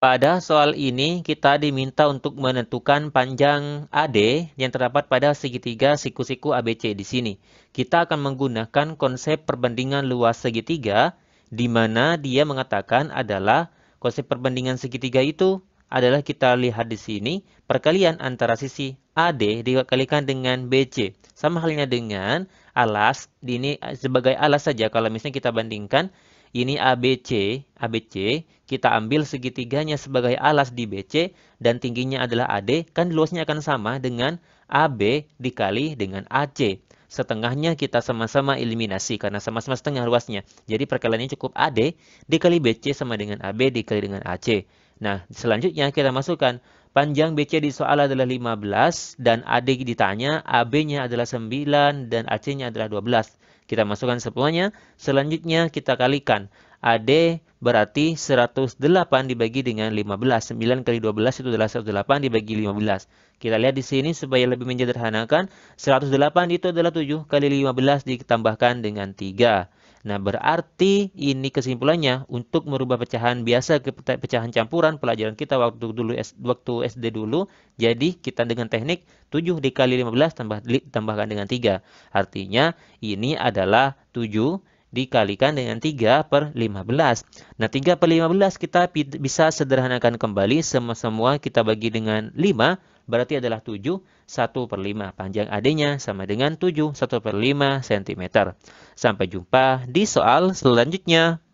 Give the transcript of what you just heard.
Pada soal ini, kita diminta untuk menentukan panjang AD yang terdapat pada segitiga siku-siku ABC di sini. Kita akan menggunakan konsep perbandingan luas segitiga, di mana dia mengatakan adalah konsep perbandingan segitiga itu adalah kita lihat di sini, perkalian antara sisi AD dikalikan dengan BC. Sama halnya dengan alas ini eh, sebagai alas saja kalau misalnya kita bandingkan ini ABC, ABC kita ambil segitiganya sebagai alas di BC dan tingginya adalah AD, kan luasnya akan sama dengan AB dikali dengan AC. Setengahnya kita sama-sama eliminasi karena sama-sama setengah luasnya. Jadi perkaliannya cukup AD dikali BC sama dengan AB dikali dengan AC. Nah, selanjutnya kita masukkan panjang BC di soal adalah 15 dan AD ditanya, AB-nya adalah 9 dan AC-nya adalah 12. Kita masukkan semuanya, selanjutnya kita kalikan. AD berarti 108 dibagi dengan 15. 9 kali 12 itu adalah 108 dibagi 15. Kita lihat di sini supaya lebih menyederhanakan. 108 itu adalah 7 kali 15 ditambahkan dengan 3. Nah, berarti ini kesimpulannya untuk merubah pecahan biasa ke pecahan campuran pelajaran kita waktu dulu waktu SD dulu. Jadi kita dengan teknik 7 dikali 15 tambah tambahkan dengan 3. Artinya ini adalah 7 dikalikan dengan 3 per 15. Nah, 3 per 15 kita bisa sederhanakan kembali. Semua-semua kita bagi dengan 5, berarti adalah 7, 1 per 5. Panjang AD-nya sama dengan 7, 1 per 5 cm. Sampai jumpa di soal selanjutnya.